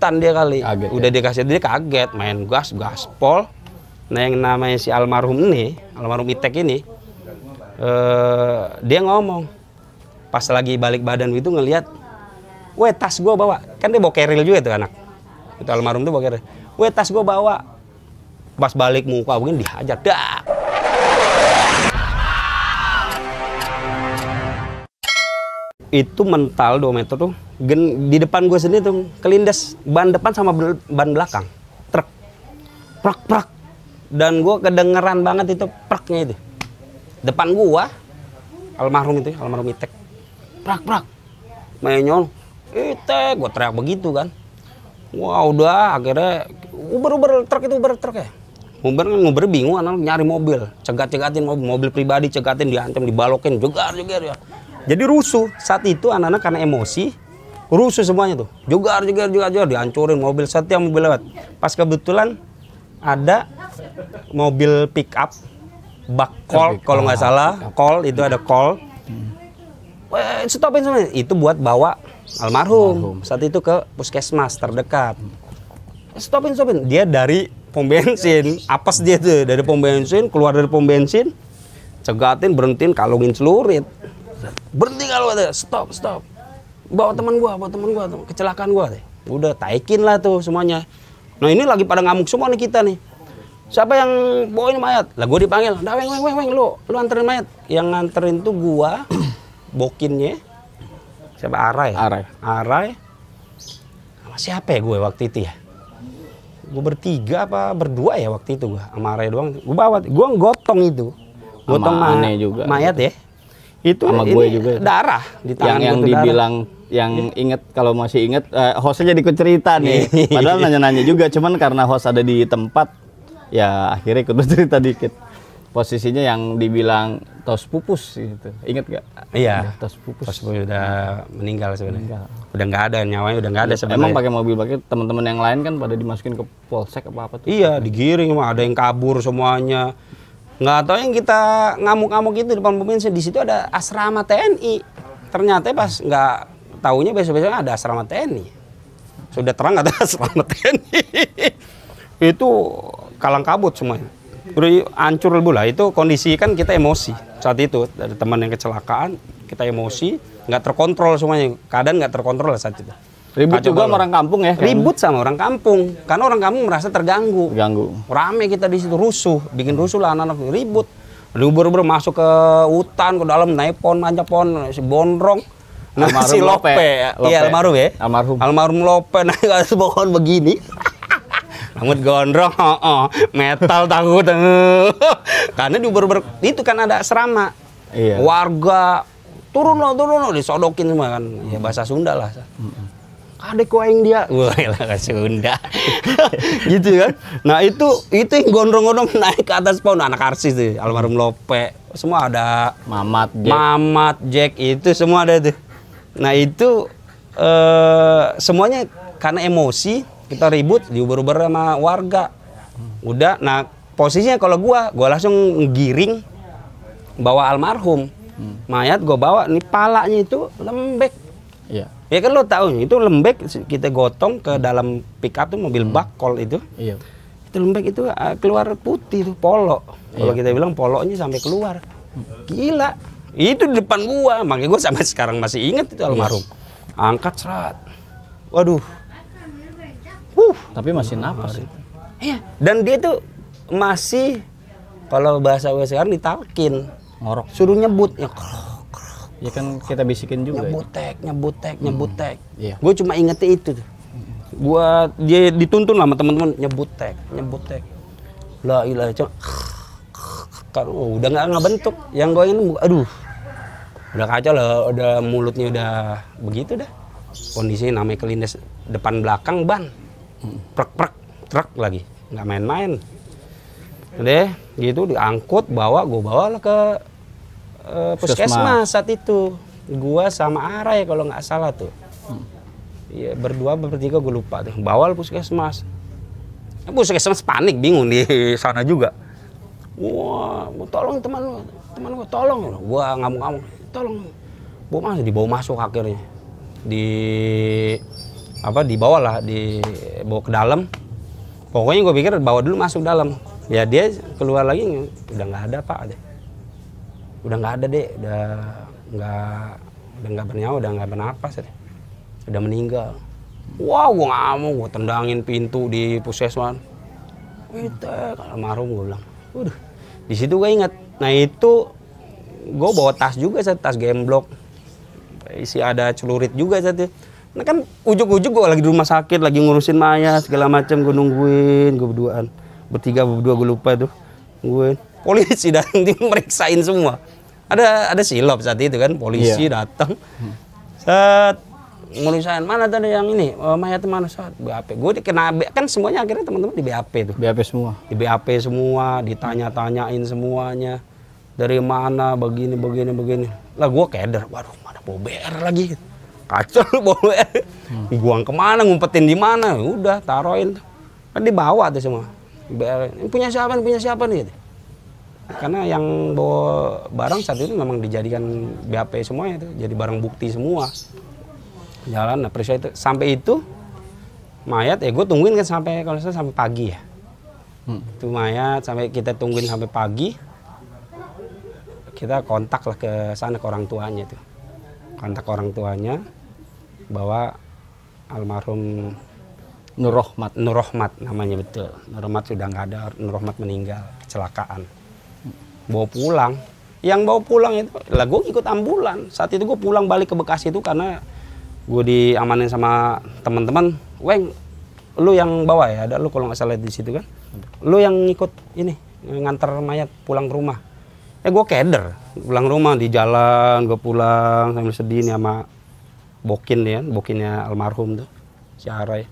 Tan dia kali, kaget, udah ya? dikasih dia kaget, main gas gaspol. Nah yang namanya si almarhum ini, almarhum Itek ini, eh, dia ngomong pas lagi balik badan itu ngelihat, weh tas gue bawa, kan dia bawa keril juga itu anak, itu almarhum tuh bawa keril, weh tas gue bawa, pas balik muka begini dihajar, dak itu mental 2 meter tuh gen, di depan gue sendiri tuh kelindes ban depan sama ban belakang truk prak prak dan gue kedengeran banget itu praknya itu depan gue almarhum itu almarhum itek prak prak menyol itek gue teriak begitu kan wah udah akhirnya uber uber truk itu uber truk ya Uber kan Uber bingung anak nyari mobil, cegat-cegatin mobil, mobil pribadi cegatin diancam, dibalokin, jugar juga ya. Jadi rusuh saat itu anak-anak karena emosi rusuh semuanya tuh. juga harus juga juga jual dihancurin mobil setiap mobil lewat. Pas kebetulan ada mobil pick up bak kol kalau nggak salah kol itu ada kol stopin semuanya itu buat bawa almarhum, almarhum saat itu ke puskesmas terdekat stopin stopin dia dari pom bensin apes dia tuh dari pom bensin keluar dari pom bensin cegatin berhentiin kalungin celurit berhenti kalau ada stop stop bawa teman gua bawa teman gua kecelakaan gua deh udah taikin lah tuh semuanya nah ini lagi pada ngamuk semua nih kita nih siapa yang bawain mayat lah gua dipanggil dah weng weng weng weng lu lu anterin mayat yang nganterin tuh gua bokinnya siapa Arai Arai Arai sama siapa ya gue waktu itu ya gue bertiga apa berdua ya waktu itu gue sama Arai doang gue bawa gue gotong itu gotong ma juga mayat ya itu sama gue juga darah di tangan yang yang dibilang darah. yang inget kalau masih inget uh, eh, hostnya jadi cerita nih iya. padahal nanya-nanya juga cuman karena host ada di tempat ya akhirnya ikut bercerita dikit posisinya yang dibilang tos pupus gitu inget gak iya tos pupus tos pupus udah meninggal sebenarnya udah nggak ada nyawanya udah nggak ada sebenarnya emang pakai mobil pakai teman-teman yang lain kan pada dimasukin ke polsek apa apa tuh iya digiring mah ada yang kabur semuanya Nggak tahu yang kita ngamuk-ngamuk itu depan pemirsa di situ ada asrama TNI. Ternyata pas nggak taunya besok-besok ada asrama TNI. Sudah terang ada asrama TNI. itu kalang kabut semuanya. Udah hancur lah itu kondisi kan kita emosi saat itu dari teman yang kecelakaan kita emosi nggak terkontrol semuanya keadaan nggak terkontrol saat itu Ribut juga sama orang kampung ya? Ribut sama orang kampung. Karena orang kampung merasa terganggu. Ganggu. Rame kita di situ rusuh, bikin rusuh lah anak-anak ribut. baru ber masuk ke hutan, ke dalam naik pohon, manja pohon, si bondrong. Nah, almarhum si Lope. Lope. Iya, Lope. Iya, almarhum ya. Almarhum. Almarhum Lope naik ke pohon begini. Rambut gondrong, oh, oh. metal takut. Karena di ber itu kan ada serama, Iya. Warga turun loh, turun loh, disodokin semua kan. Ya bahasa Sunda lah adek aing dia wah lah Sunda gitu kan nah itu itu yang gondrong-gondrong naik ke atas pohon anak arsis tuh almarhum Lope semua ada Mamat Jack. Mamat Jack itu semua ada tuh nah itu eh, semuanya karena emosi kita ribut diuber-uber sama warga udah nah posisinya kalau gua gua langsung giring bawa almarhum hmm. mayat gua bawa nih palanya itu lembek Ya kan lo tahu itu lembek kita gotong ke dalam pick up tuh mobil hmm. bakol itu. Iya. Itu lembek itu ah, keluar putih tuh polo. Kalau iya. kita bilang polonya sampai keluar. Gila. Itu di depan gua, makanya gua sampai sekarang masih ingat itu almarhum. Yes. Iya. Angkat serat. Waduh. Uh, tapi masih nafas itu. Iya. Dan dia tuh masih kalau bahasa gue sekarang ditalkin ngorok suruh nyebut ya kalau Ya kan kita bisikin juga. Nyebutek, ya. nyebutek, nyebutek. Hmm. Iya. Gue cuma inget itu tuh. Gue dia dituntun lah sama teman-teman nyebutek, nyebutek. lah ilah cuma kan oh, udah nggak nggak bentuk. Yang gue ini aduh. Udah kacau lah, udah mulutnya udah begitu dah. Kondisinya namanya kelindes depan belakang ban. Prek-prek, truk lagi. Nggak main-main. Deh, gitu diangkut bawa gue bawa lah ke uh, puskesmas saat itu gua sama Ara ya kalau nggak salah tuh Hmm. Ya, berdua bertiga gue lupa tuh bawal puskesmas ya, puskesmas panik bingung di sana juga wah gua tolong teman lu teman gue tolong lo gua ngamuk-ngamuk tolong gua masih dibawa masuk akhirnya di apa dibawa lah dibawa ke dalam pokoknya gue pikir bawa dulu masuk dalam ya dia keluar lagi udah nggak ada pak ada udah nggak ada deh udah nggak udah nggak bernyawa udah nggak bernapas deh. udah meninggal wah gue nggak mau, gue tendangin pintu di puskesmas itu almarhum gue bilang udah di situ gue inget nah itu gue bawa tas juga saya tas game block, isi ada celurit juga satu ya. nah kan ujuk-ujuk gue lagi di rumah sakit lagi ngurusin Maya segala macam gue nungguin gue berduaan bertiga berdua gue lupa tuh gue polisi datang meriksain semua ada ada silop saat itu kan polisi yeah. datang. saat ngulisan mana tadi yang ini oh, mayat mana saat BAP gue dikena kan semuanya akhirnya teman-teman di BAP tuh BAP semua di BAP semua ditanya-tanyain semuanya dari mana begini begini begini lah gue keder waduh mana bober lagi kacau lu bau hmm. buang kemana ngumpetin di mana udah taruhin kan dibawa tuh semua BAP. punya siapa punya siapa nih karena yang bawa barang saat itu memang dijadikan BHP semuanya itu jadi barang bukti semua jalan nah periksa itu sampai itu mayat ya eh, gue tungguin kan sampai kalau saya sampai pagi ya hmm. itu mayat sampai kita tungguin sampai pagi kita kontak lah ke sana ke orang tuanya tuh kontak orang tuanya bahwa almarhum Nur Rohmat, Nur Rohmat namanya betul Nur Rohmat sudah nggak ada Nur Rohmat meninggal kecelakaan bawa pulang yang bawa pulang itu lah gue ikut ambulan saat itu gue pulang balik ke Bekasi itu karena gue diamanin sama teman-teman weng lu yang bawa ya ada lu kalau nggak salah di situ kan lu yang ikut ini ngantar mayat pulang ke rumah eh gue keder pulang rumah di jalan gue pulang sambil sedih nih sama bokin ya bokinnya almarhum tuh si Arai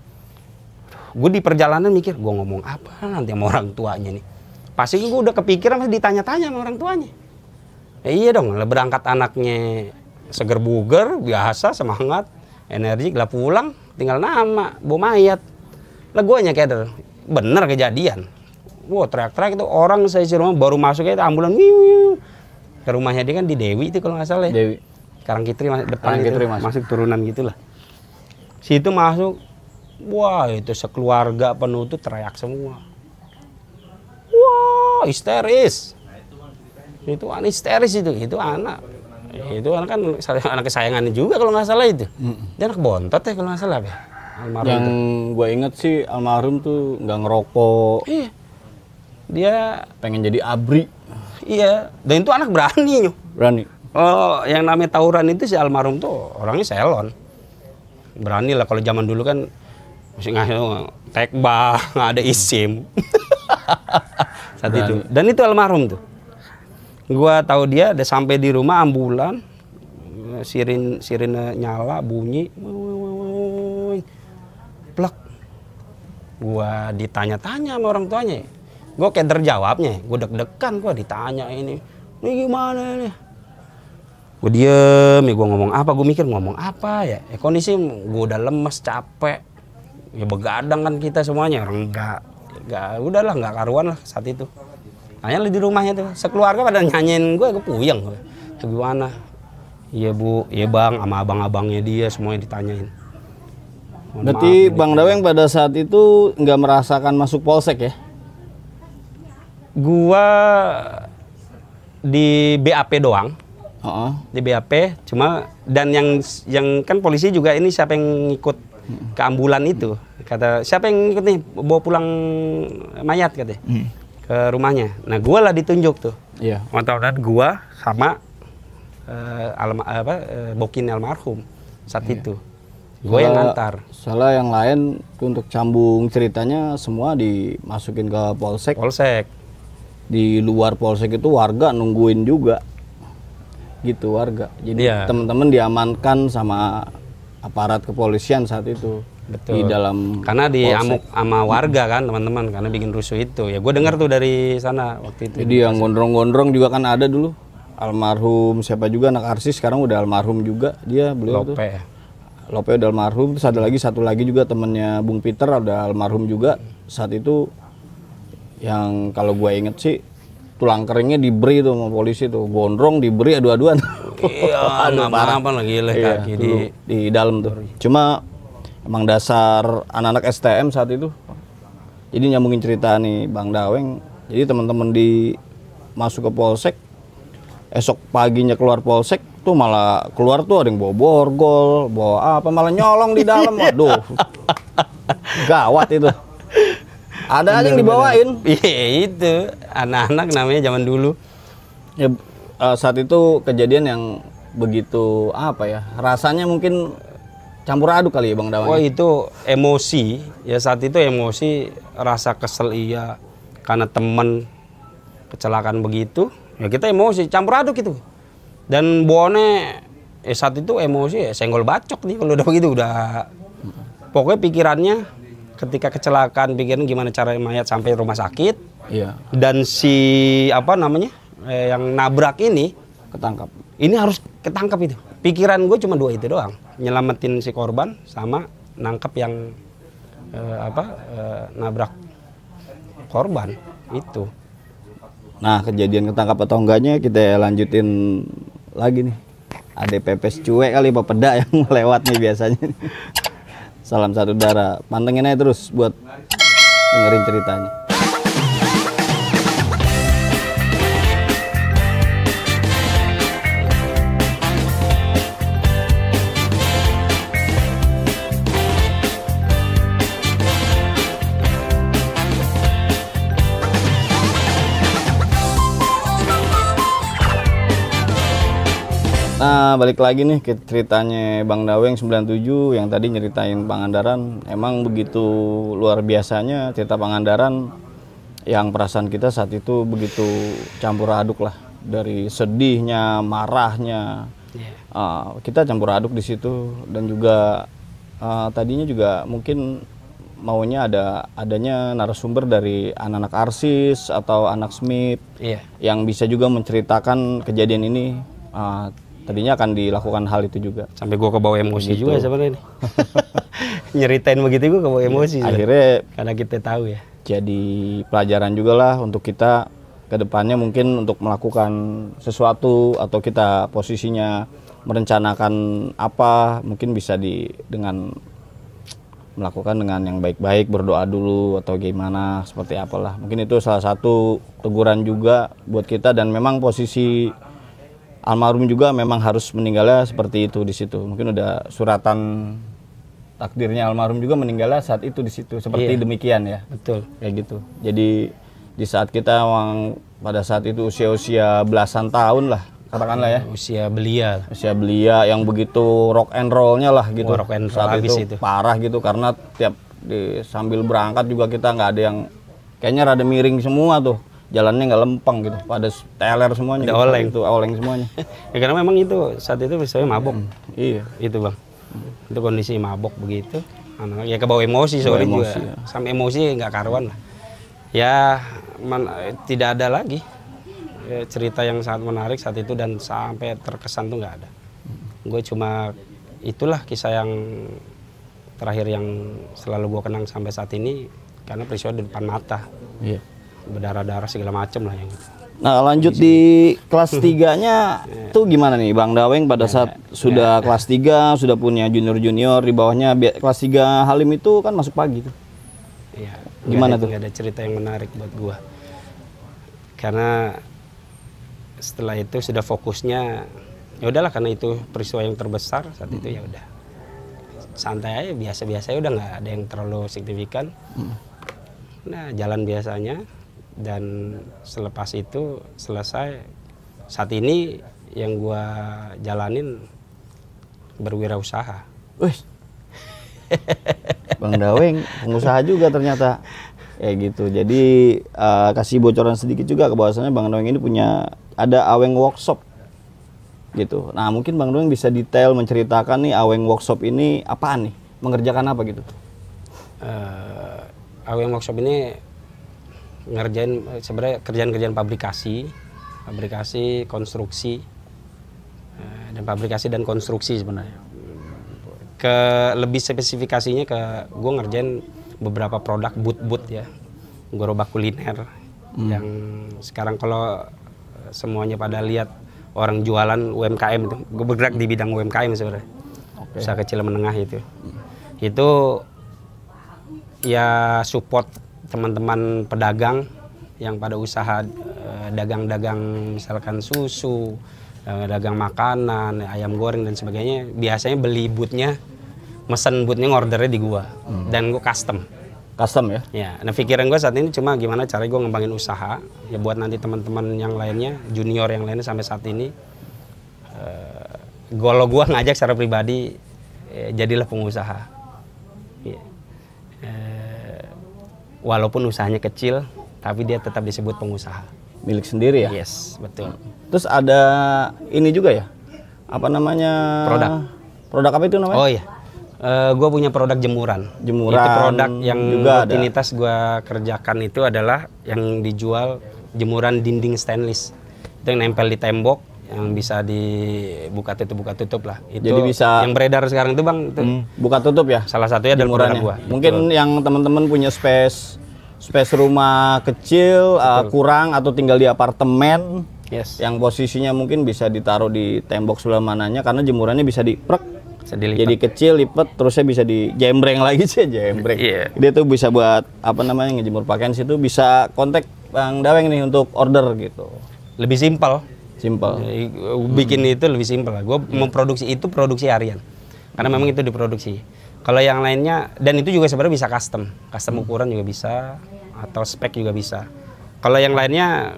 gue di perjalanan mikir gue ngomong apa nanti sama orang tuanya nih pasti gue udah kepikiran masih ditanya-tanya sama orang tuanya ya iya dong berangkat anaknya seger buger biasa semangat energi lah pulang tinggal nama bom mayat lah gue keder bener kejadian wow teriak-teriak itu orang saya si baru masuknya itu ambulan ke rumahnya dia kan di Dewi itu kalau nggak salah ya Dewi kita masuk depan Karangkitri itu, masuk. masuk turunan gitulah situ masuk wah itu sekeluarga penuh itu teriak semua Oh, histeris nah, itu anak kan histeris itu itu anak itu anak kan, kan anak kesayangannya juga kalau nggak salah itu dia anak bontot ya kalau nggak salah ya almarhum yang gue inget sih almarhum tuh nggak ngerokok iya. dia pengen jadi abri iya dan itu anak berani yuk, berani oh yang namanya tawuran itu si almarhum tuh orangnya selon berani lah kalau zaman dulu kan masih ngasih oh, tekbah nggak ada isim saat Berani. itu. Dan itu almarhum tuh. Gua tahu dia ada sampai di rumah ambulan, sirin sirine nyala bunyi, plak. Gua ditanya-tanya sama orang tuanya. Gue kayak terjawabnya, gue deg-degan Gua ditanya ini, ini gimana ini? Gue diem, ya gue ngomong apa, gue mikir ngomong apa ya. ya kondisi gue udah lemes, capek, ya begadang kan kita semuanya orang enggak gak lah nggak karuan lah saat itu hanya di rumahnya tuh sekeluarga pada nyanyiin gue gue puyeng gue ya, gimana iya bu iya bang sama abang-abangnya dia semuanya ditanyain Mohon berarti maaf, bang kan. Daweng pada saat itu nggak merasakan masuk polsek ya gua di BAP doang uh -uh. di BAP cuma dan yang yang kan polisi juga ini siapa yang ngikut keambulan itu kata siapa yang ikut nih bawa pulang mayat katanya hmm. ke rumahnya nah gue lah ditunjuk tuh iya yeah. tahunan gue sama uh, alma, apa uh, bokin almarhum saat yeah. itu gue yang ngantar salah yang lain untuk cambung ceritanya semua dimasukin ke polsek polsek di luar polsek itu warga nungguin juga gitu warga jadi yeah. teman-teman diamankan sama aparat kepolisian saat itu Betul. di dalam karena di amuk sama warga kan teman-teman karena bikin rusuh itu ya gue dengar tuh dari sana waktu itu jadi yang gondrong-gondrong juga kan ada dulu almarhum siapa juga anak arsis sekarang udah almarhum juga dia beliau Lope. tuh Lope udah almarhum terus ada lagi satu lagi juga temennya Bung Peter ada almarhum juga saat itu yang kalau gue inget sih tulang keringnya diberi tuh sama polisi tuh gondrong diberi adu-aduan iya aduh parah apa lagi iya, kaki di, di dalam tuh cuma emang dasar anak-anak STM saat itu jadi nyambungin cerita nih Bang Daweng jadi teman-teman di masuk ke polsek esok paginya keluar polsek tuh malah keluar tuh ada yang bawa borgol bawa apa malah nyolong di dalam aduh gawat itu ada aja yang dibawain iya itu anak-anak namanya zaman dulu ya, eh, saat itu kejadian yang begitu apa ya rasanya mungkin campur aduk kali ya Bang Dawang. Oh ya? itu emosi, ya saat itu emosi rasa kesel iya karena temen kecelakaan begitu, ya kita emosi campur aduk itu. Dan Bone ya saat itu emosi ya senggol bacok nih kalau udah begitu udah pokoknya pikirannya ketika kecelakaan pikiran gimana cara mayat sampai rumah sakit iya. dan si apa namanya eh, yang nabrak ini ketangkap ini harus ketangkap itu pikiran gue cuma dua itu doang nyelamatin si korban sama nangkep yang uh, apa uh, nabrak korban itu nah kejadian ketangkap atau enggaknya kita lanjutin lagi nih ada pepes cuek kali apa peda yang lewat nih biasanya salam satu darah pantengin aja terus buat dengerin ceritanya Nah, balik lagi nih ke ceritanya Bang Daweng 97 yang tadi nyeritain Pangandaran. Emang begitu luar biasanya cerita Pangandaran yang perasaan kita saat itu begitu campur aduk lah dari sedihnya, marahnya. Uh, kita campur aduk di situ dan juga uh, tadinya juga mungkin maunya ada adanya narasumber dari anak-anak Arsis atau anak Smith yeah. yang bisa juga menceritakan kejadian ini uh, tadinya akan dilakukan hal itu juga sampai gue kebawa emosi gitu. juga sebenarnya nyeritain begitu gue kebawa emosi akhirnya karena kita tahu ya jadi pelajaran juga lah untuk kita kedepannya mungkin untuk melakukan sesuatu atau kita posisinya merencanakan apa mungkin bisa di dengan melakukan dengan yang baik-baik berdoa dulu atau gimana seperti apalah mungkin itu salah satu teguran juga buat kita dan memang posisi almarhum juga memang harus meninggalnya seperti itu di situ. Mungkin udah suratan takdirnya almarhum juga meninggalnya saat itu di situ. Seperti iya. demikian ya. Betul. Kayak gitu. Jadi di saat kita memang pada saat itu usia-usia belasan tahun lah katakanlah ya usia belia usia belia yang begitu rock and rollnya lah gitu oh, rock and roll saat itu, itu parah gitu karena tiap di sambil berangkat juga kita nggak ada yang kayaknya rada miring semua tuh jalannya nggak lempeng gitu pada teler semuanya gitu, oleng itu oleng semuanya ya karena memang itu saat itu misalnya mabok iya itu bang itu kondisi mabok begitu anak ya kebawa emosi soalnya juga ya. sampai emosi nggak karuan lah ya man, tidak ada lagi ya, cerita yang sangat menarik saat itu dan sampai terkesan tuh nggak ada gue cuma itulah kisah yang terakhir yang selalu gue kenang sampai saat ini karena peristiwa di depan mata yeah berdarah-darah segala macam lah yang Nah, lanjut di, kelas tiganya nya tuh gimana nih Bang Daweng pada ya, saat ya. sudah ya. kelas 3, sudah punya junior-junior di bawahnya kelas 3 Halim itu kan masuk pagi tuh. Iya. Gimana gak ada, tuh? Gak ada cerita yang menarik buat gua. Karena setelah itu sudah fokusnya ya udahlah karena itu peristiwa yang terbesar saat hmm. itu ya hmm. udah santai aja biasa-biasa udah nggak ada yang terlalu signifikan. Hmm. Nah, jalan biasanya dan selepas itu selesai saat ini yang gua jalanin berwirausaha. Wih. Bang Daweng pengusaha juga ternyata. Ya gitu. Jadi uh, kasih bocoran sedikit juga ke bahwasannya Bang Daweng ini punya ada Aweng Workshop gitu. Nah, mungkin Bang Daweng bisa detail menceritakan nih Aweng Workshop ini apaan nih? Mengerjakan apa gitu? Uh, Aweng Workshop ini ngerjain sebenarnya kerjaan-kerjaan pabrikasi, pabrikasi, konstruksi eh, dan pabrikasi dan konstruksi sebenarnya. Ke lebih spesifikasinya ke gue ngerjain beberapa produk boot-boot ya, gerobak kuliner hmm. yang sekarang kalau semuanya pada lihat orang jualan UMKM itu, gue bergerak di bidang UMKM sebenarnya, okay. usaha kecil menengah itu, hmm. itu ya support teman-teman pedagang yang pada usaha eh, dagang-dagang misalkan susu, eh, dagang makanan, ayam goreng dan sebagainya, biasanya beli butnya, mesen butnya, ngordernya di gua hmm. dan gua custom. Custom ya? Ya, nah pikiran gua saat ini cuma gimana cara gua ngembangin usaha ya buat nanti teman-teman yang lainnya, junior yang lainnya sampai saat ini. Uh, eh, golo gua ngajak secara pribadi jadilah pengusaha walaupun usahanya kecil tapi dia tetap disebut pengusaha milik sendiri ya yes betul terus ada ini juga ya apa namanya produk produk apa itu namanya oh iya uh, eh, gue punya produk jemuran jemuran itu produk yang juga rutinitas gue kerjakan itu adalah yang dijual jemuran dinding stainless itu yang nempel di tembok yang bisa dibuka tutup buka tutup lah itu jadi bisa yang beredar sekarang itu bang itu hmm, buka tutup ya salah satunya dari murah gua mungkin Betul. Gitu. yang teman-teman punya space space rumah kecil uh, kurang atau tinggal di apartemen yes yang posisinya mungkin bisa ditaruh di tembok sebelah mananya karena jemurannya bisa diprek jadi kecil lipet terusnya bisa dijembreng lagi sih jembreng yeah. dia tuh bisa buat apa namanya ngejemur pakaian situ bisa kontak Bang Daweng nih untuk order gitu lebih simpel Simpel. Ya, bikin hmm. itu lebih simpel. Gue hmm. Iya. memproduksi itu produksi harian. Karena memang itu diproduksi. Kalau yang lainnya dan itu juga sebenarnya bisa custom. Custom hmm. ukuran juga bisa atau spek juga bisa. Kalau yang lainnya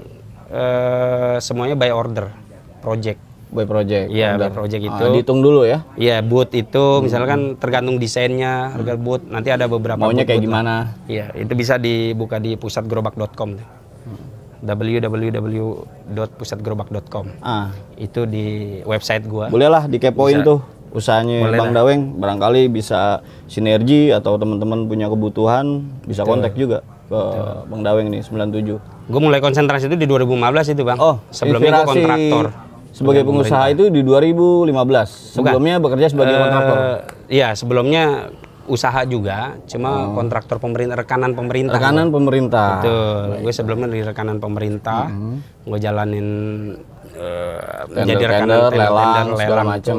eh, semuanya by order, project. By project. ya by project ah, itu. Ah, dihitung dulu ya. Iya, boot itu hmm. misalkan tergantung desainnya, harga hmm. boot. Nanti ada beberapa Maunya boot, kayak boot gimana? Iya, itu bisa dibuka di pusat gerobak.com www.pusatgerobak.com. Ah. Itu di website gua. Bolehlah dikepoin tuh usahanya Boleh Bang Daweng. Barangkali bisa sinergi atau teman-teman punya kebutuhan bisa Betul. kontak juga ke Betul. Bang Daweng nih 97. Gue mulai konsentrasi itu di 2015 itu, Bang. Oh, sebelumnya gue kontraktor. Sebagai pengusaha itu di 2015. Sebelumnya bekerja sebagai eh, kontraktor. Iya, sebelumnya usaha juga, cuma oh. kontraktor pemerintah, rekanan pemerintah. Rekanan pemerintah. Betul. Gue sebelumnya di rekanan pemerintah, mm -hmm. gue jalanin uh, eh, jadi rekanan tender, lelang, tender, lelang macam.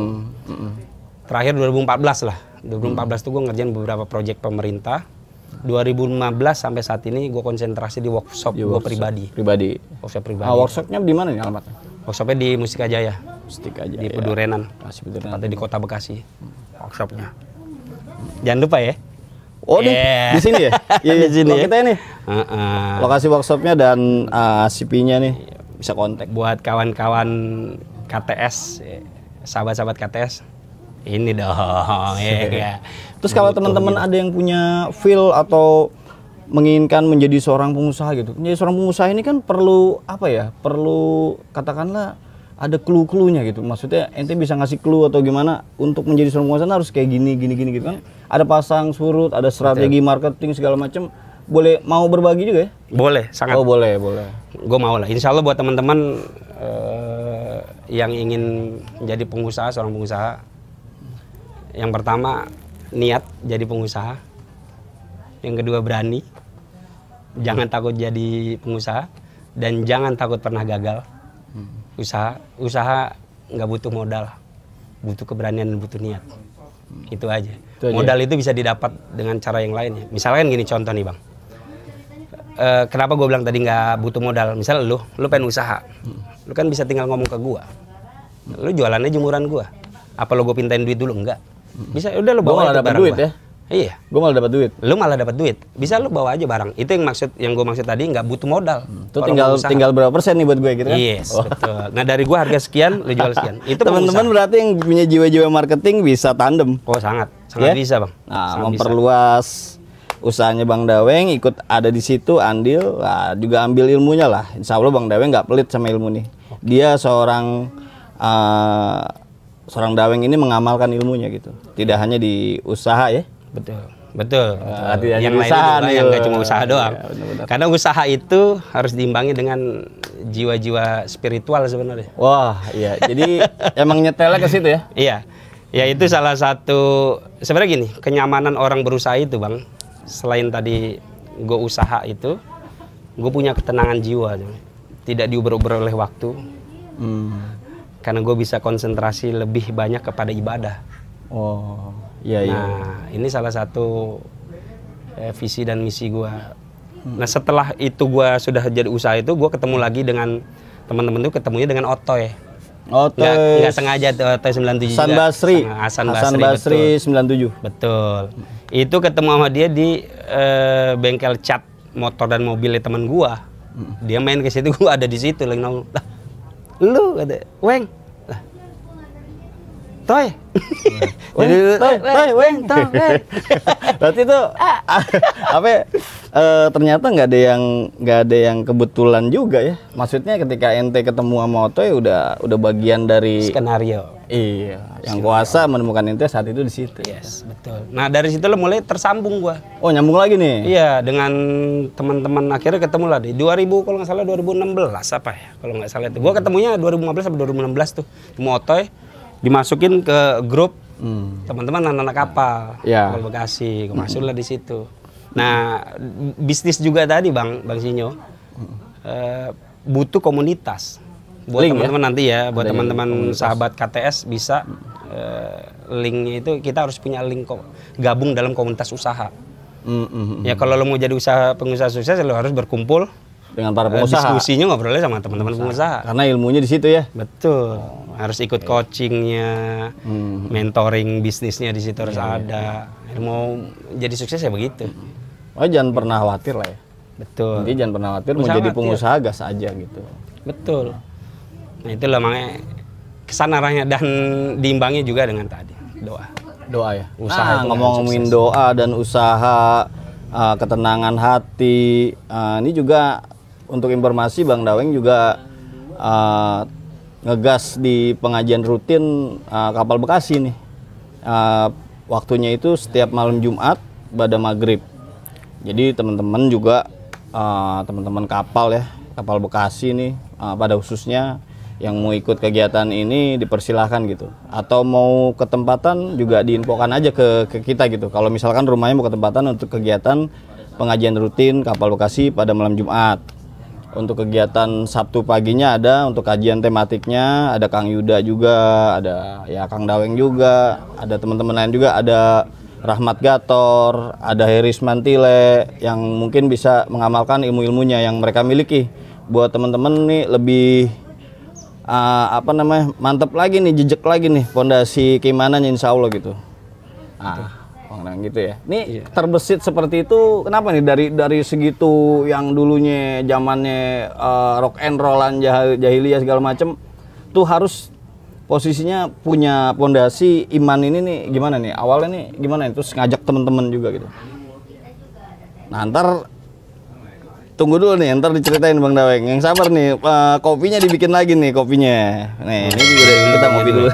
Terakhir 2014 lah. 2014 mm tuh gue ngerjain beberapa proyek pemerintah. 2015 sampai saat ini gue konsentrasi di workshop, workshop gue pribadi. Pribadi. Workshop pribadi. Ah, workshopnya di mana nih alamatnya? Workshopnya di Mustika Jaya. Mustika Jaya. Di Pedurenan. Masih ah, Pedurenan. Tadi di Kota Bekasi. Mm. Workshopnya. Jangan lupa ya. Oh, yeah. di, sini ya? Iya, di iya. sini. Ya? Oh, kita ini. Uh -uh. Lokasi workshopnya dan uh, ah, CP-nya nih bisa kontak. Buat kawan-kawan KTS, sahabat-sahabat KTS, ini dong. ya, Terus kalau gitu, teman-teman gitu. ada yang punya feel atau menginginkan menjadi seorang pengusaha gitu. Menjadi seorang pengusaha ini kan perlu apa ya? Perlu katakanlah ada clue-cluenya gitu. Maksudnya ente bisa ngasih clue atau gimana untuk menjadi seorang pengusaha harus kayak gini gini gini gitu kan. Iya. Ada pasang surut, ada strategi marketing segala macam. Boleh mau berbagi juga ya? Boleh, sangat. Oh, boleh, boleh. Gue mau lah. Insya Allah buat teman-teman uh, yang ingin jadi pengusaha, seorang pengusaha, yang pertama niat jadi pengusaha. Yang kedua berani. Jangan takut jadi pengusaha dan jangan takut pernah gagal usaha usaha nggak butuh modal butuh keberanian dan butuh niat itu aja itu modal aja. itu bisa didapat dengan cara yang lain ya. misalnya gini contoh nih bang e, kenapa gue bilang tadi nggak butuh modal misal lu lu pengen usaha lu kan bisa tinggal ngomong ke gue lu jualannya jemuran gue apa lo gue pintain duit dulu enggak bisa udah lo bawa, bawa duit gua. ya Iya. Gue malah dapat duit. Lu malah dapat duit. Bisa lu bawa aja barang. Itu yang maksud yang gue maksud tadi nggak butuh modal. Hmm. Itu tinggal tinggal berapa persen nih buat gue gitu kan? Yes, oh. betul. Nah dari gue harga sekian, lu jual sekian. Itu teman-teman berarti yang punya jiwa-jiwa marketing bisa tandem. Oh sangat, sangat yeah? bisa bang. Nah sangat memperluas bisa. usahanya Bang Daweng ikut ada di situ andil nah, juga ambil ilmunya lah. Insya Allah Bang Daweng nggak pelit sama ilmu nih. Dia seorang uh, seorang Daweng ini mengamalkan ilmunya gitu. Tidak hanya di usaha ya Betul. Betul. Uh, yang, yang lain usaha yang nggak cuma usaha doang. Ya, benar -benar. Karena usaha itu harus diimbangi dengan jiwa-jiwa spiritual sebenarnya. Wah, iya. Jadi emang nyetelnya ke situ ya? Iya. Ya itu salah satu sebenarnya gini, kenyamanan orang berusaha itu, Bang. Selain tadi gue usaha itu, gue punya ketenangan jiwa, tidak diuber-uber oleh waktu. Hmm. Karena gue bisa konsentrasi lebih banyak kepada ibadah. Oh Ya, nah, ya. ini salah satu eh, visi dan misi gue. Hmm. Nah, setelah itu gue sudah jadi usaha itu, gue ketemu lagi dengan teman-teman itu ketemunya dengan Otoy. Ya. Otoy. Oh, nggak, nggak sengaja tuh Otoy 97 Hasan juga. Basri. Hasan, Hasan Basri, Basri betul. 97. Betul. Itu ketemu sama dia di eh, bengkel cat motor dan mobil teman gue. Hmm. Dia main ke situ, gue ada di situ lagi nong, Lu, ada, Weng, toy. Jadi toy, toy, weng, toy, Berarti tuh ah. apa e, ternyata nggak ada yang nggak ada yang kebetulan juga ya. Maksudnya ketika NT ketemu sama Otoy udah udah bagian dari skenario. Iya, yang kuasa menemukan ente saat itu di situ. Yes, betul. Nah dari situ lo mulai tersambung gua. Oh nyambung lagi nih? Iya, dengan teman-teman akhirnya ketemu lah di 2000 kalau nggak salah 2016 apa ya kalau nggak salah itu. Gua ketemunya 2015 sampai 2016 tuh, ketemu Otoy dimasukin ke grup hmm. teman-teman anak-anak kapal ya. kapal Bekasi masuklah hmm. di situ nah bisnis juga tadi bang bang Sinyo hmm. Eh, butuh komunitas buat ya? teman-teman ya? nanti ya buat teman-teman sahabat KTS bisa uh, linknya itu kita harus punya link kok gabung dalam komunitas usaha hmm, -hmm. hmm ya hmm. kalau lo mau jadi usaha pengusaha sukses lo harus berkumpul dengan para pengusaha. Diskusinya ngobrolnya sama teman-teman pengusaha. Karena ilmunya di situ ya. Betul. Oh, harus ikut okay. coachingnya, hmm. mentoring bisnisnya di situ harus yeah, iya, ada. Yeah. Ya. Mau jadi sukses ya begitu. Oh jangan pernah khawatir lah ya. Betul. Jadi jangan pernah khawatir Usaha mau jadi ya. pengusaha ya. gas aja gitu. Betul. Nah lah makanya kesan arahnya dan diimbangi juga dengan tadi doa. Doa ya. Usaha nah, ngomong-ngomongin doa dan usaha uh, ketenangan hati uh, ini juga untuk informasi Bang Daweng juga uh, ngegas di pengajian rutin uh, kapal Bekasi nih. Uh, waktunya itu setiap malam Jumat pada maghrib. Jadi teman-teman juga teman teman-teman kapal ya kapal Bekasi nih uh, pada khususnya yang mau ikut kegiatan ini dipersilahkan gitu atau mau ke tempatan juga diinfokan aja ke, ke kita gitu kalau misalkan rumahnya mau ke tempatan untuk kegiatan pengajian rutin kapal Bekasi pada malam Jumat untuk kegiatan Sabtu paginya ada, untuk kajian tematiknya ada Kang Yuda juga, ada ya Kang Daweng juga, ada teman-teman lain juga, ada Rahmat Gator, ada Heris Mantile yang mungkin bisa mengamalkan ilmu-ilmunya yang mereka miliki. Buat teman-teman nih lebih uh, apa namanya mantep lagi nih jejak lagi nih pondasi keimanan insya Allah gitu. Nah, Orang nah, gitu ya. Nih iya. terbesit seperti itu kenapa nih dari dari segitu yang dulunya zamannya uh, rock and rollan jah, jahiliyah segala macem tuh harus posisinya punya pondasi iman ini nih gimana nih awalnya nih gimana itu terus ngajak temen-temen juga gitu nah ntar tunggu dulu nih ntar diceritain bang Daweng yang sabar nih uh, kopinya dibikin lagi nih kopinya nih ini juga kita mau dulu iya.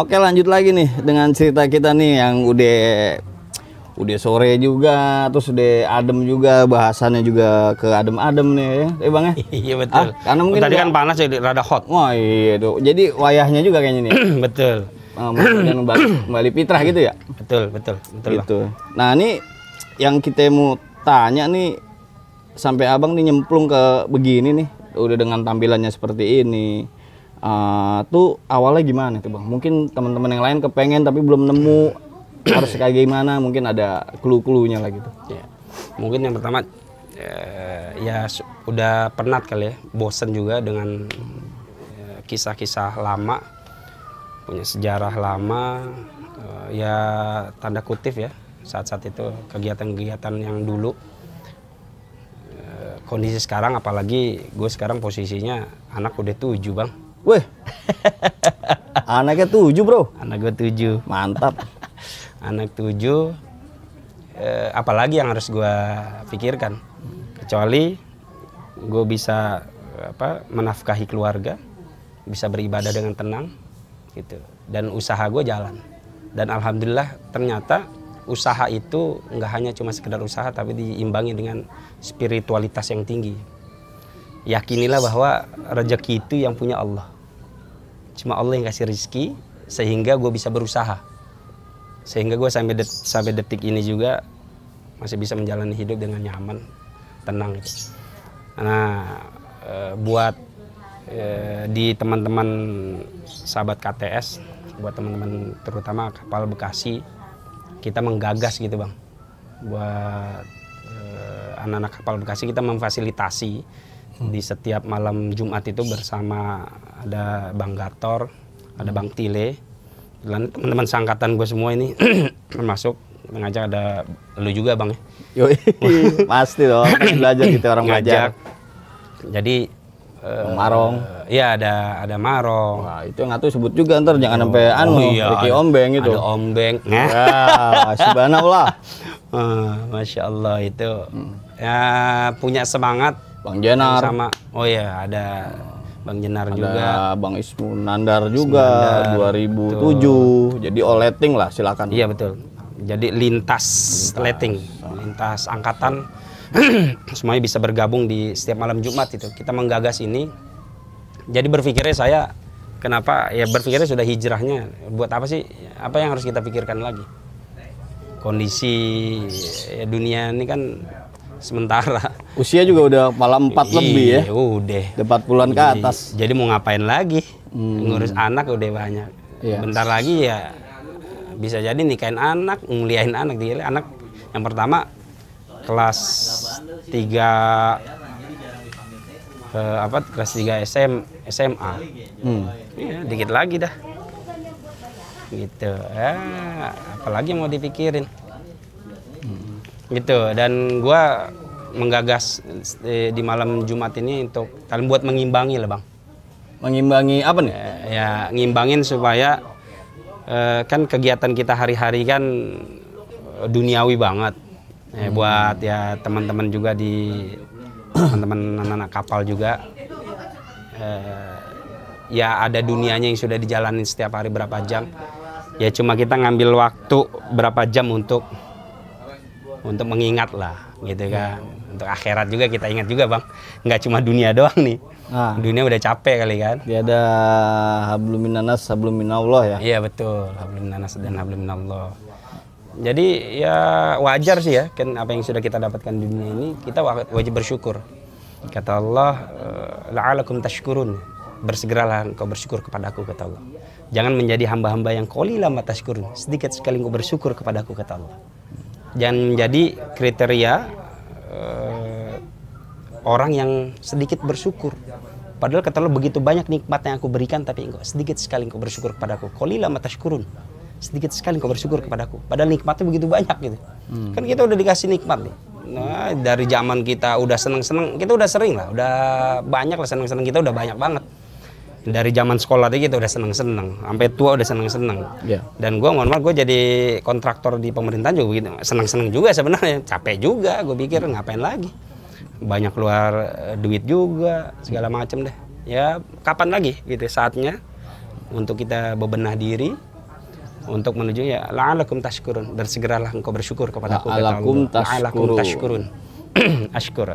oke lanjut lagi nih dengan cerita kita nih yang udah udah sore juga, terus udah adem juga, bahasannya juga ke adem-adem nih, ya, eh, Bang ya? Iya ah, betul. Ah, karena mungkin tadi kan panas jadi rada hot. Wah, iya tuh. Jadi wayahnya juga kayaknya nih. betul. Ah, Dan kembali fitrah gitu ya? Betul, betul, betul. Gitu. Nah, ini yang kita mau tanya nih sampai Abang nih nyemplung ke begini nih, udah dengan tampilannya seperti ini uh, tuh awalnya gimana tuh bang? Mungkin teman-teman yang lain kepengen tapi belum nemu harus kayak gimana? Mungkin ada clue-cluenya lah gitu. Ya. Mungkin yang pertama eh, ya udah penat kali ya, bosen juga dengan eh, kisah-kisah lama, punya sejarah lama, uh, ya tanda kutip ya saat-saat itu kegiatan-kegiatan yang dulu kondisi sekarang apalagi gue sekarang posisinya anak udah tujuh bang Weh, anaknya tujuh bro. Anak gue tujuh. Mantap. Anak tujuh. Eh, apalagi yang harus gue pikirkan? Kecuali gue bisa apa menafkahi keluarga, bisa beribadah dengan tenang, gitu. Dan usaha gue jalan. Dan alhamdulillah ternyata usaha itu nggak hanya cuma sekedar usaha, tapi diimbangi dengan spiritualitas yang tinggi yakinilah bahwa rezeki itu yang punya Allah. Cuma Allah yang kasih rezeki sehingga gue bisa berusaha. Sehingga gue sampai det sampai detik ini juga masih bisa menjalani hidup dengan nyaman, tenang gitu. Nah, e, buat e, di teman-teman sahabat KTS, buat teman-teman terutama kapal Bekasi, kita menggagas gitu bang. Buat eh, anak-anak e, kapal Bekasi kita memfasilitasi di setiap malam Jumat itu bersama ada Bang Gator, ada Bang Tile, dan teman-teman sangkatan gue semua ini termasuk mengajak ada lu juga bang ya. pasti dong belajar gitu orang ngajak. Jadi eh, Marong. Iya ada ada Marong. Wah, itu yang tuh sebut juga ntar jangan oh, sampai anu iya, Ricky Ombeng itu. Ada Ombeng. Nah. Ya, subhanallah. Uh, Masya Allah itu hmm. ya, punya semangat Bang Jenar. Sama oh ya ada oh. Bang Jenar ada juga. Bang Ismu Nandar juga Ismunandar. 2007. Betul. Jadi oleting oh, lah silakan. Iya betul. Jadi lintas, lintas. leting, lintas angkatan semuanya bisa bergabung di setiap malam Jumat itu. Kita menggagas ini. Jadi berpikirnya saya kenapa ya berpikirnya sudah hijrahnya buat apa sih? Apa yang harus kita pikirkan lagi? Kondisi ya, dunia ini kan sementara. Usia juga udah malah empat Iyi, lebih ya. Udah. bulan 40 ke atas. Jadi mau ngapain lagi? Hmm. Ngurus anak udah banyak. Iya. Bentar lagi ya bisa jadi nikahin anak, nguliahin anak, dia anak yang pertama kelas tiga, ke eh, apa kelas tiga SM SMA. Hmm. Ya, dikit lagi dah. Gitu. Ya, apalagi mau dipikirin gitu dan gue menggagas di, eh, di malam Jumat ini untuk kalian buat mengimbangi lah bang mengimbangi apa nih ya, ya ngimbangin supaya eh, kan kegiatan kita hari-hari kan duniawi banget eh, hmm. buat ya teman-teman juga di teman-teman anak-anak kapal juga eh, ya ada dunianya yang sudah dijalani setiap hari berapa jam ya cuma kita ngambil waktu berapa jam untuk untuk mengingat lah gitu kan hmm. untuk akhirat juga kita ingat juga bang nggak cuma dunia doang nih nah. dunia udah capek kali kan dia ada hablum minanas hablum minallah ya iya betul hablum minanas dan hablum minallah jadi ya wajar sih ya kan apa yang sudah kita dapatkan di dunia ini kita wajib bersyukur kata Allah eh, la'alakum tashkurun bersegeralah engkau bersyukur kepada Aku kata Allah jangan menjadi hamba-hamba yang qalilan tashkurun sedikit sekali engkau bersyukur kepada Aku kata Allah Jangan menjadi kriteria uh, orang yang sedikit bersyukur. Padahal kata lo begitu banyak nikmat yang aku berikan tapi enggak sedikit sekali engkau bersyukur kepadaku. mata matashkurun. Sedikit sekali engkau bersyukur kepadaku. Padahal nikmatnya begitu banyak gitu. Hmm. Kan kita udah dikasih nikmat nih. Nah, dari zaman kita udah seneng-seneng, kita udah sering lah, udah banyak lah seneng-seneng kita udah banyak banget dari zaman sekolah tadi gitu udah seneng seneng sampai tua udah seneng seneng yeah. dan gue normal gue jadi kontraktor di pemerintahan juga begitu seneng seneng juga sebenarnya capek juga gue pikir ngapain lagi banyak keluar eh, duit juga segala macem deh ya kapan lagi gitu saatnya untuk kita bebenah diri untuk menuju ya la'alakum tashkurun dan segeralah engkau bersyukur kepada aku la'alakum tashkurun, tashkurun. ashkur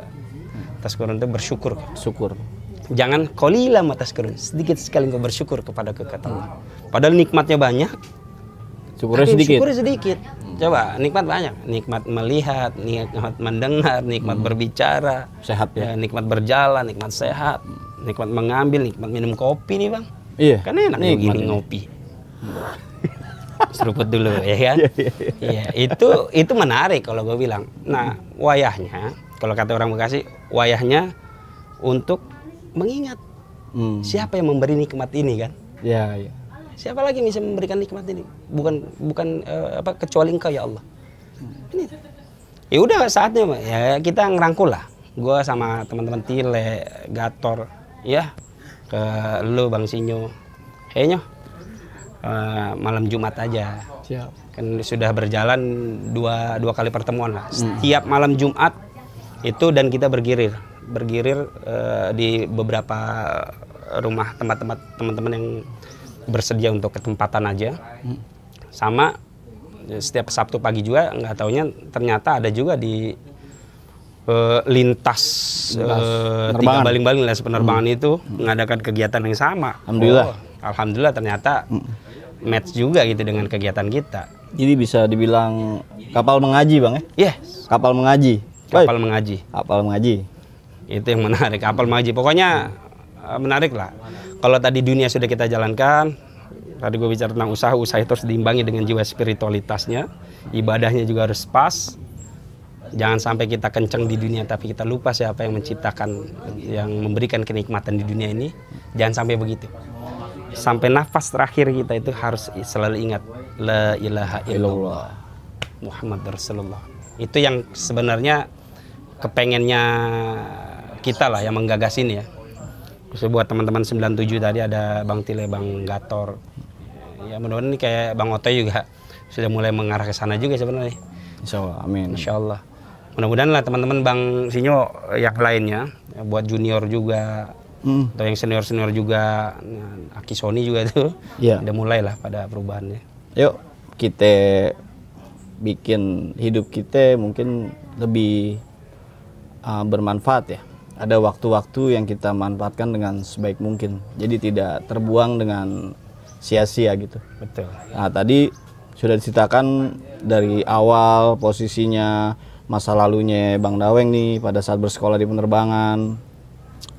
tashkurun itu bersyukur syukur Jangan kolila mataskurun. Sedikit sekali engkau bersyukur kepada kekuatan Allah. Padahal nikmatnya banyak. syukur sedikit. Syukurnya sedikit. Coba nikmat banyak, nikmat melihat, nikmat mendengar, nikmat hmm. berbicara, sehat ya. ya. nikmat berjalan, nikmat sehat, nikmat mengambil, nikmat minum kopi nih bang. Iya. Kan enak nih gini ngopi. Seruput dulu ya kan. Iya, iya, iya. iya itu itu menarik kalau gue bilang. Nah wayahnya, kalau kata orang Bekasi, wayahnya untuk mengingat hmm. siapa yang memberi nikmat ini kan? Ya, ya. Siapa lagi yang bisa memberikan nikmat ini? Bukan bukan uh, apa kecuali Engkau ya Allah. Hmm. Ini. Ya udah saatnya ya kita ngerangkul lah. Gue sama teman-teman Tile, Gator, ya ke lu Bang Sinyo. Kayaknya uh, eh, malam Jumat aja. Siap. Kan sudah berjalan dua dua kali pertemuan lah. Hmm. Setiap malam Jumat itu dan kita bergirir bergirir uh, di beberapa rumah tempat-tempat teman-teman yang bersedia untuk ketempatan aja hmm. sama setiap Sabtu pagi juga nggak taunya ternyata ada juga di uh, lintas uh, tiga baling-baling lintas hmm. penerbangan hmm. itu mengadakan kegiatan yang sama. Alhamdulillah. Oh, Alhamdulillah ternyata hmm. match juga gitu dengan kegiatan kita. Jadi bisa dibilang kapal mengaji bang ya? Yes. Kapal mengaji. Kapal Baik. mengaji. Kapal mengaji itu yang menarik apel maji pokoknya eh, menarik lah kalau tadi dunia sudah kita jalankan tadi gue bicara tentang usaha usaha itu harus diimbangi dengan jiwa spiritualitasnya ibadahnya juga harus pas jangan sampai kita kenceng di dunia tapi kita lupa siapa yang menciptakan yang memberikan kenikmatan di dunia ini jangan sampai begitu sampai nafas terakhir kita itu harus selalu ingat la ilaha illallah Muhammad Rasulullah itu yang sebenarnya kepengennya kita lah yang menggagas ini ya. Terus buat teman-teman 97 tadi ada Bang Tile, Bang Gator. Ya mudah-mudahan ini kayak Bang Oto juga sudah mulai mengarah ke sana juga sebenarnya. Insya Allah, amin. Insya Allah. Mudah-mudahan lah teman-teman Bang Sinyo yang lainnya, ya, buat junior juga, hmm. atau yang senior-senior juga, nah, Aki Sony juga itu, ya. udah lah pada perubahannya. Yuk, kita bikin hidup kita mungkin lebih uh, bermanfaat ya ada waktu-waktu yang kita manfaatkan dengan sebaik mungkin. Jadi tidak terbuang dengan sia-sia gitu. Betul. Nah, tadi sudah diceritakan dari awal posisinya masa lalunya Bang Daweng nih pada saat bersekolah di penerbangan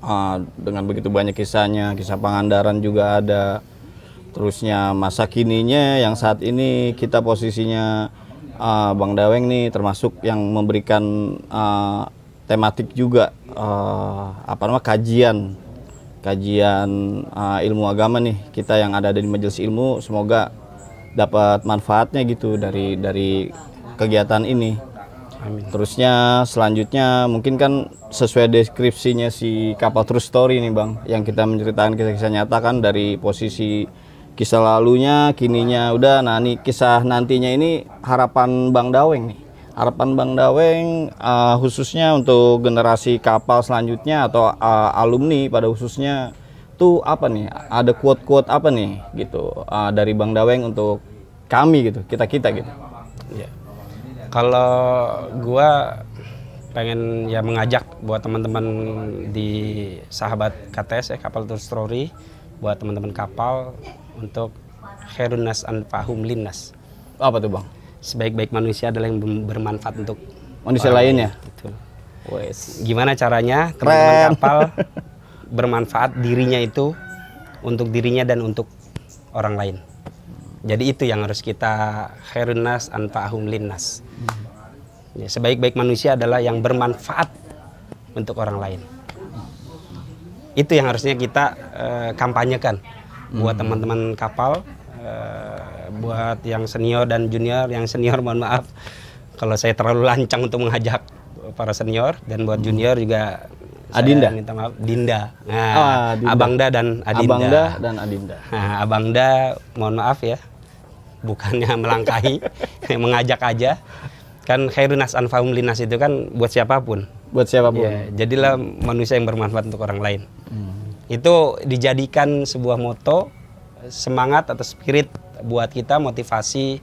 uh, dengan begitu banyak kisahnya kisah Pangandaran juga ada terusnya masa kininya yang saat ini kita posisinya uh, Bang Daweng nih termasuk yang memberikan uh, tematik juga uh, apa namanya kajian kajian uh, ilmu agama nih kita yang ada di majelis ilmu semoga dapat manfaatnya gitu dari dari kegiatan ini. Amin. Terusnya selanjutnya mungkin kan sesuai deskripsinya si kapal True Story nih Bang yang kita menceritakan kisah-kisah nyata kan dari posisi kisah lalunya, kininya udah nah nih kisah nantinya ini harapan Bang Daweng nih. Harapan Bang Daweng uh, khususnya untuk generasi kapal selanjutnya atau uh, alumni pada khususnya tuh apa nih? Ada quote-quote apa nih gitu uh, dari Bang Daweng untuk kami gitu, kita-kita gitu. Ya. Kalau gua pengen ya mengajak buat teman-teman di sahabat KTS ya kapal Story buat teman-teman kapal untuk Herunas Anfahum linas Apa tuh Bang? sebaik-baik manusia adalah yang bermanfaat untuk manusia lainnya. Gitu. Wes. Gimana caranya teman-teman kapal bermanfaat dirinya itu untuk dirinya dan untuk orang lain. Jadi itu yang harus kita herunas anfa'ahum linnas. Hmm. Ya, sebaik-baik manusia adalah yang bermanfaat untuk orang lain. Itu yang harusnya kita uh, kampanyekan buat hmm. teman-teman kapal eh, buat yang senior dan junior. Yang senior mohon maaf kalau saya terlalu lancang untuk mengajak para senior dan buat hmm. junior juga Adinda. minta maaf Dinda. Nah, ah, Dinda. Abangda dan Adinda. Abangda dan Adinda. Nah, Abangda mohon maaf ya. Bukannya melangkahi, mengajak aja. Kan khairunas anfa'um linas itu kan buat siapapun. Buat siapapun. Ya, jadilah manusia yang bermanfaat untuk orang lain. Hmm. Itu dijadikan sebuah moto semangat atau spirit buat kita motivasi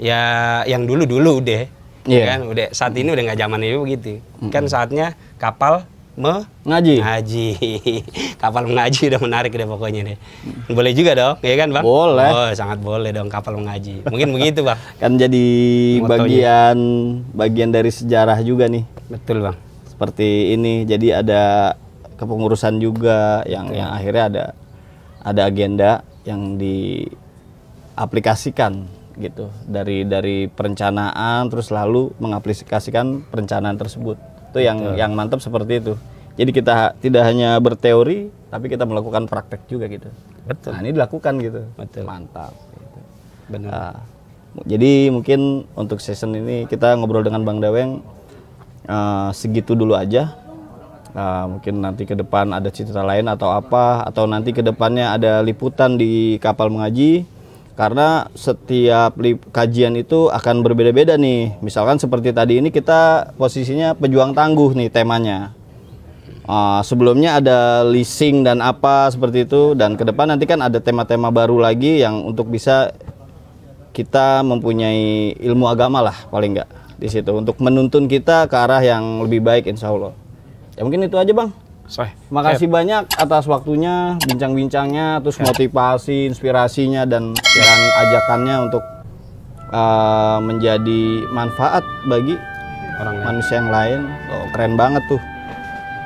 ya yang dulu dulu deh yeah. Iya. kan udah saat ini udah nggak zaman itu begitu mm -hmm. kan saatnya kapal mengaji ngaji kapal mengaji udah menarik deh pokoknya deh boleh juga dong ya kan bang boleh oh sangat boleh dong kapal mengaji mungkin begitu bang kan jadi Motonya. bagian bagian dari sejarah juga nih betul bang seperti ini jadi ada kepengurusan juga yang betul. yang akhirnya ada ada agenda yang di aplikasikan gitu dari dari perencanaan terus lalu mengaplikasikan perencanaan tersebut itu yang Betul. yang mantap seperti itu jadi kita tidak hanya berteori tapi kita melakukan praktek juga gitu Betul. nah ini dilakukan gitu Betul. mantap gitu. benar uh, jadi mungkin untuk season ini kita ngobrol dengan bang Daweng uh, ah, segitu dulu aja Nah, mungkin nanti ke depan ada cerita lain atau apa atau nanti ke depannya ada liputan di kapal mengaji karena setiap kajian itu akan berbeda-beda nih. Misalkan seperti tadi ini kita posisinya pejuang tangguh nih temanya. Uh, sebelumnya ada leasing dan apa seperti itu dan ke depan nanti kan ada tema-tema baru lagi yang untuk bisa kita mempunyai ilmu agama lah paling nggak di situ untuk menuntun kita ke arah yang lebih baik insya Allah. Ya mungkin itu aja bang. Say. Makasih Say. banyak atas waktunya, bincang-bincangnya, terus ya. motivasi, inspirasinya dan dan ajakannya untuk uh, menjadi manfaat bagi orang manusia yang lain. Oh, keren banget tuh.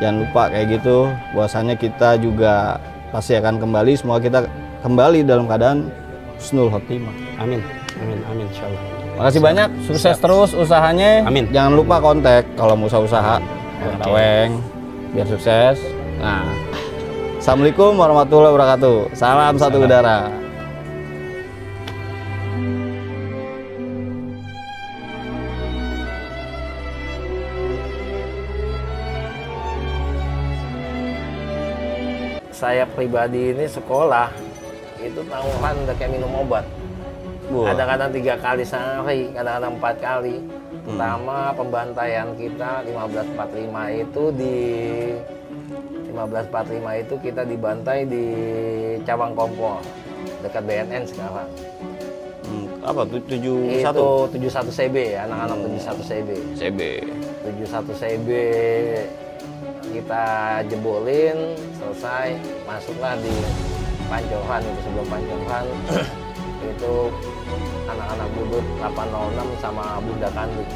Jangan lupa kayak gitu. Bahwasanya kita juga pasti akan kembali. Semua kita kembali dalam keadaan snul khotimah. Amin. Amin. Amin. Insyaallah. Makasih Siap. banyak. Sukses Siap. terus usahanya. Amin. Jangan lupa kontak kalau mau usaha usaha. Amin. Okay biar sukses. Nah, assalamualaikum warahmatullahi wabarakatuh. Salam satu udara. saya pribadi ini sekolah itu tawuran udah kayak minum obat. Ada Kadang-kadang tiga kali sehari, kadang-kadang empat kali. Pertama pembantaian kita 1545 itu di 1545 itu kita dibantai di cabang Kompol dekat BNN sekarang. Hmm, apa tuh 71? Itu 71 CB ya, anak-anak hmm. 71 CB. CB. 71 CB kita jebolin, selesai, masuklah di Pancoran itu sebelum Pancoran itu anak-anak bubut 806 sama Bunda Kandung